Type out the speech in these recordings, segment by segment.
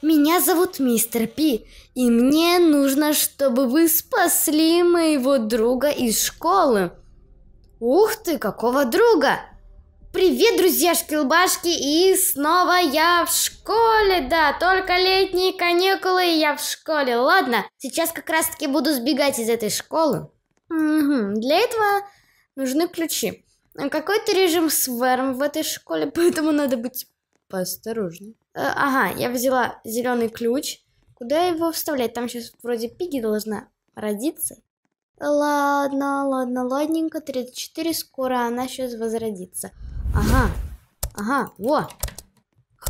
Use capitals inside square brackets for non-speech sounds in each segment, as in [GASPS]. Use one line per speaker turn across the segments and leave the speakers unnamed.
Меня зовут мистер Пи, и мне нужно, чтобы вы спасли моего друга из школы. Ух ты, какого друга! Привет, друзьяшки-лбашки, и снова я в школе, да, только летние каникулы, и я в школе. Ладно, сейчас как раз-таки буду сбегать из этой школы. Угу. Для этого нужны ключи. А какой-то режим сверм в этой школе, [LAUGHS] поэтому надо быть Поосторожнее. Э, ага, я взяла зеленый ключ. Куда его вставлять? Там сейчас вроде Пиги должна родиться. Ладно, ладно, ладненько. 34, скоро она сейчас возродится. Ага, ага, во.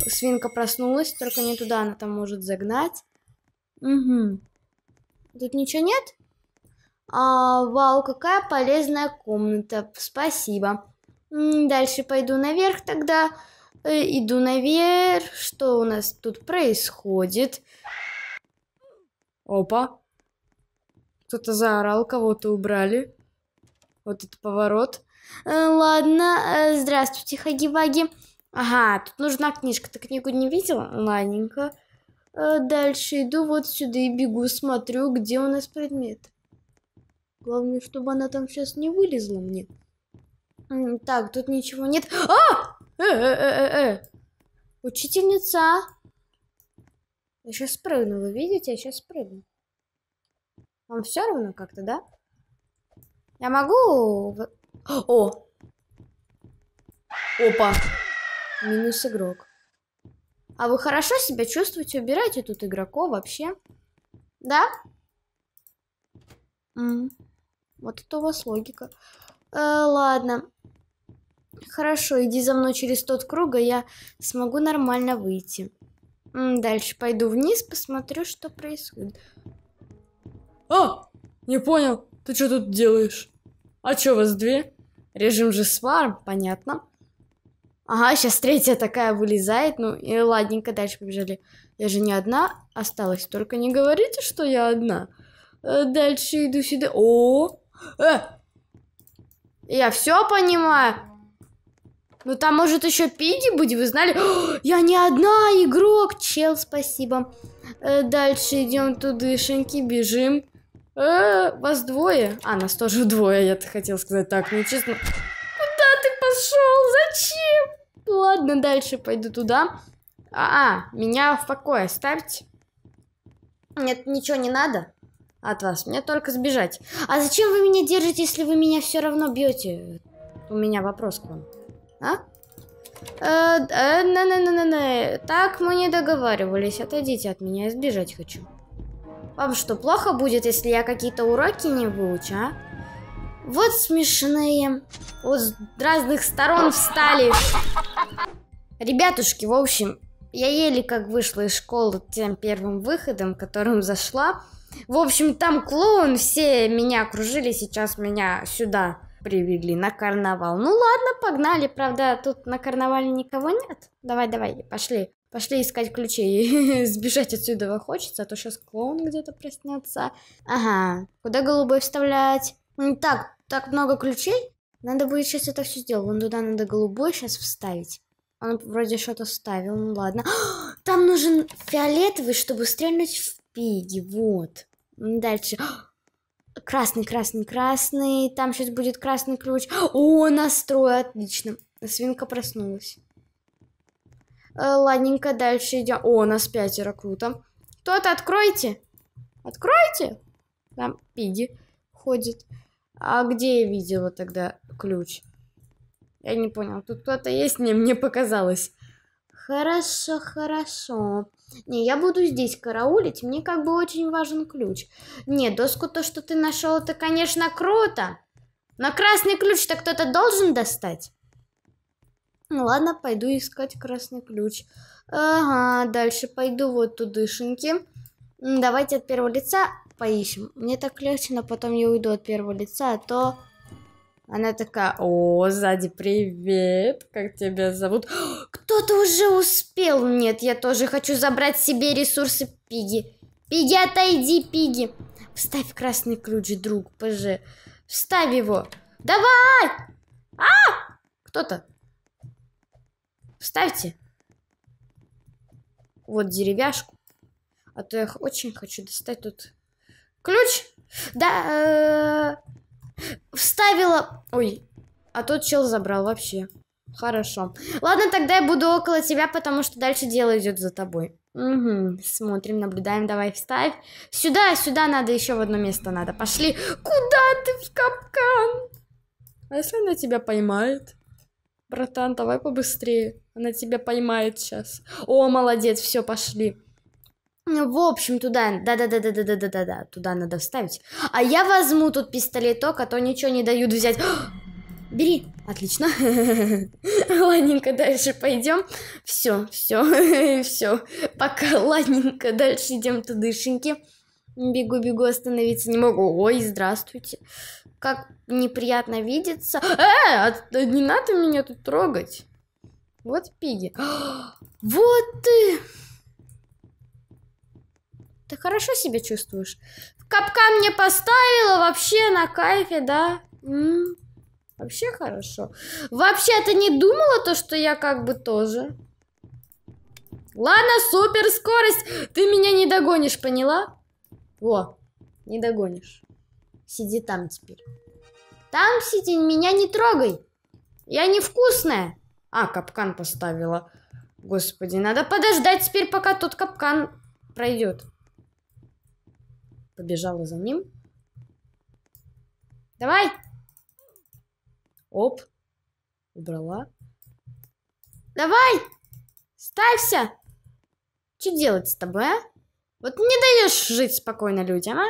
Свинка проснулась, только не туда она там может загнать. Угу. Тут ничего нет? А, вау, какая полезная комната. Спасибо. Дальше пойду наверх тогда. Э, иду наверх. Что у нас тут происходит? Опа. Кто-то заорал, кого-то убрали. Вот это поворот. Э, ладно, э, здравствуйте, хаги-ваги. Ага, тут нужна книжка. Ты книгу не видела? Ладненько. Дальше иду вот сюда и бегу, смотрю, где у нас предмет. Главное, чтобы она там сейчас не вылезла мне. Так, тут ничего нет. А! Э-э-э-э! э Учительница! Я сейчас прыгну, вы видите? Я сейчас прыгну. Вам все равно как-то, да? Я могу... О! Опа! Минус игрок. А вы хорошо себя чувствуете? Убирайте тут игроков вообще. Да? М -м. Вот это у вас логика. Э, ладно. Хорошо, иди за мной через тот круг, а я смогу нормально выйти. Дальше пойду вниз, посмотрю, что происходит. О, а, не понял, ты что тут делаешь? А чё, вас две? Режим же сварм, понятно. Ага, сейчас третья такая вылезает, ну и ладненько, дальше побежали. Я же не одна осталась, только не говорите, что я одна. Э, дальше иду сюда. О, э! Я все понимаю. Ну там может еще Пиги быть, вы знали? О, я не одна игрок, чел, спасибо. Э, дальше идем тудышеньки, бежим. Э, вас двое? А, нас тоже двое, я-то хотел сказать так, ну честно. Куда ты пошел? Зачем? Ладно, дальше пойду туда. А, а меня в покое оставьте. Нет, ничего не надо от вас. Мне только сбежать. А зачем вы меня держите, если вы меня все равно бьете? У меня вопрос к вам. А? Э, э, не, не, не, Так мы не договаривались. Отойдите от меня, я сбежать хочу. Вам что, плохо будет, если я какие-то уроки не выучу, а? Вот смешные. Вот с разных сторон встали. Ребятушки, в общем, я еле как вышла из школы тем первым выходом, которым зашла. В общем, там клоун, все меня окружили, сейчас меня сюда привели на карнавал. Ну ладно, погнали. Правда, тут на карнавале никого нет. Давай, давай, пошли. Пошли искать ключи. [LAUGHS] Сбежать отсюда хочется, а то сейчас клоун где-то проснется. Ага, куда голубой вставлять? Так, так много ключей. Надо будет сейчас это все сделать. Вон туда надо голубой сейчас вставить. Он вроде что-то вставил, ну ладно. [GASPS] Там нужен фиолетовый, чтобы стрельнуть в пиги, вот. Дальше. [GASPS] Красный, красный, красный. Там сейчас будет красный ключ. О, настрой, отлично. Свинка проснулась. Э, ладненько, дальше идем. О, нас пятеро, круто. Кто-то откройте. Откройте. Там пиги ходит. А где я видела тогда ключ? Я не понял. Тут кто-то есть? Не, мне показалось. Хорошо, хорошо. Не, я буду здесь караулить, мне как бы очень важен ключ. Не, доску то, что ты нашел, это, конечно, круто. Но красный ключ-то кто-то должен достать. Ну ладно, пойду искать красный ключ. Ага, дальше пойду вот тудышеньки. Давайте от первого лица поищем. Мне так легче, но потом я уйду от первого лица, а то... Она такая, о, сзади привет, как тебя зовут? «А, кто-то уже успел. Нет, я тоже хочу забрать себе ресурсы Пиги. Пиги, отойди, Пиги. Вставь красный ключ, друг, ПЖ. Вставь его. Давай! А! Кто-то. Вставьте. Вот деревяшку. А то я очень хочу достать тут ключ. Да. Э, Вставила... Ой, а тот чел забрал вообще. Хорошо. Ладно, тогда я буду около тебя, потому что дальше дело идет за тобой. Угу, смотрим, наблюдаем, давай вставь. Сюда, сюда надо, еще в одно место надо. Пошли. Куда ты в капкан? А если она тебя поймает? Братан, давай побыстрее. Она тебя поймает сейчас. О, молодец, все, пошли. В общем, туда, да-да-да-да-да-да-да-да, туда надо вставить. А я возьму тут пистолеток, а то ничего не дают взять. [GASPS] Бери. Отлично. [LAUGHS] ладненько дальше пойдем. Все, все, [LAUGHS] все. Пока ладненько дальше идем тудышеньки. Бегу, бегу, остановиться не могу. Ой, здравствуйте. Как неприятно видеться. Э, а не надо меня тут трогать. Вот пиги. [GASPS] вот ты хорошо себя чувствуешь? Капка мне поставила, вообще на кайфе, да? М -м, вообще хорошо. Вообще, ты не думала то, что я как бы тоже? Ладно, супер скорость. Ты меня не догонишь, поняла? Во, не догонишь. Сиди там теперь. Там сиди, меня не трогай. Я невкусная. А, капкан поставила. Господи, надо подождать теперь, пока тот капкан пройдет побежала за ним. Давай! Оп. Убрала. Давай! Ставься! Что делать с тобой, а? Вот не даешь жить спокойно людям, а?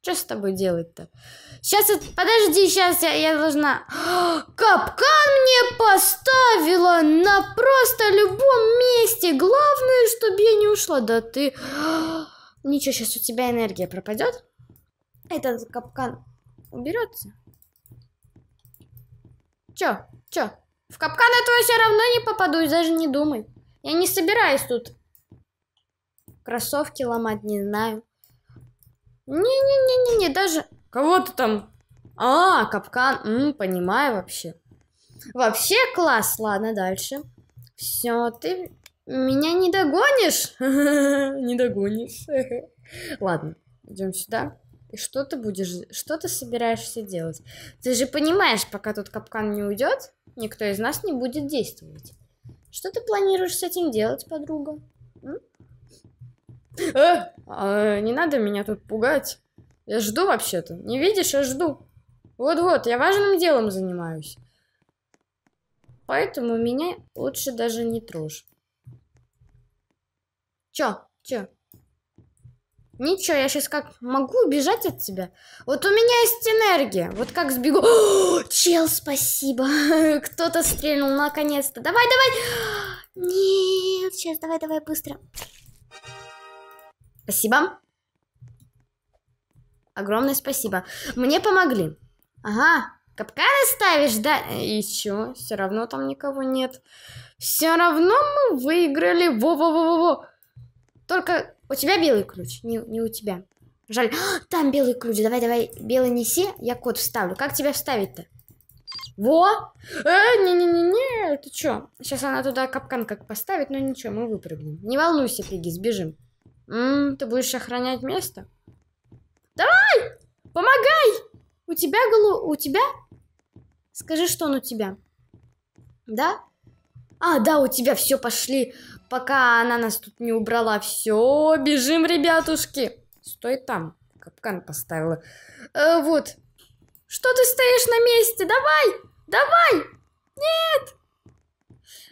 Что с тобой делать-то? Сейчас, подожди, сейчас я, я должна... [GASPS] капкан мне поставила на просто любом месте. Главное, чтобы я не ушла. Да ты... [GASPS] Ничего, сейчас у тебя энергия пропадет. Этот капкан уберется. Чё? Чё? В капкан я твой все равно не попаду, даже не думай. Я не собираюсь тут кроссовки ломать, не знаю. Не-не-не-не-не, даже... Кого то там? А, капкан, М, понимаю вообще. Вообще класс, ладно, дальше. Все, ты меня не догонишь? [LAUGHS] не догонишь. [LAUGHS] Ладно, идем сюда. И что ты будешь, что ты собираешься делать? Ты же понимаешь, пока тут капкан не уйдет, никто из нас не будет действовать. Что ты планируешь с этим делать, подруга? Э, а, не надо меня тут пугать. Я жду вообще-то. Не видишь, я жду. Вот-вот, я важным делом занимаюсь. Поэтому меня лучше даже не трожь. Чё? Чё? Ничего, я сейчас как могу убежать от тебя. Вот у меня есть энергия. Вот как сбегу. О, [GASPS] чел, спасибо. [LAUGHS] Кто-то стрельнул, наконец-то. Давай, давай. [GASPS] Нет, сейчас, давай, давай, быстро. Спасибо. Огромное спасибо. Мне помогли. Ага, капканы ставишь, да? Еще. Все равно там никого нет. Все равно мы выиграли. Во-во-во-во-во. Только у тебя белый ключ, не, не у тебя. Жаль. [GASPS] Там белый ключ. Давай, давай, белый неси, я код вставлю. Как тебя вставить-то? Во! Э, не-не-не-не, ты чё? Сейчас она туда капкан как поставит, но ничего, мы выпрыгнем. Не волнуйся, Пигги, сбежим. М -м, ты будешь охранять место? Давай! Помогай! У тебя голу... У тебя? Скажи, что он у тебя. Да? А, да, у тебя все пошли. Пока она нас тут не убрала. Все, бежим, ребятушки. Стой там. Капкан поставила. Э, вот. Что ты стоишь на месте? Давай! Давай! Нет!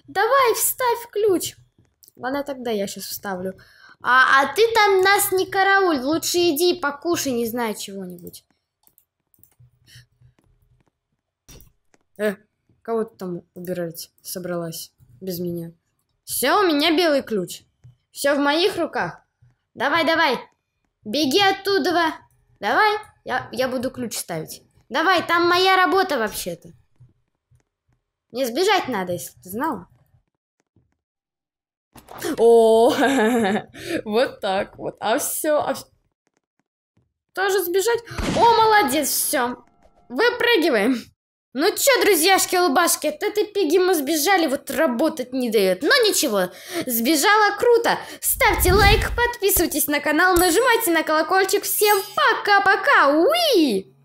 Давай, вставь ключ. Ладно, тогда я сейчас вставлю. А, а ты там нас не карауль. Лучше иди покушай, не знаю, чего-нибудь. Э, кого ты там убирать собралась? без меня. Все, у меня белый ключ. Все в моих руках. Давай, давай. Беги оттуда. Давай. Я, я буду ключ ставить. Давай, там моя работа вообще-то. Мне сбежать надо, если ты знала. О, [LAUGHS] вот так вот. А все, а все. Тоже сбежать? О, молодец, все. Выпрыгиваем. Ну чё, друзьяшки-лубашки, от этой пиги мы сбежали, вот работать не дает. Но ничего, сбежала круто. Ставьте лайк, подписывайтесь на канал, нажимайте на колокольчик. Всем пока-пока, уи!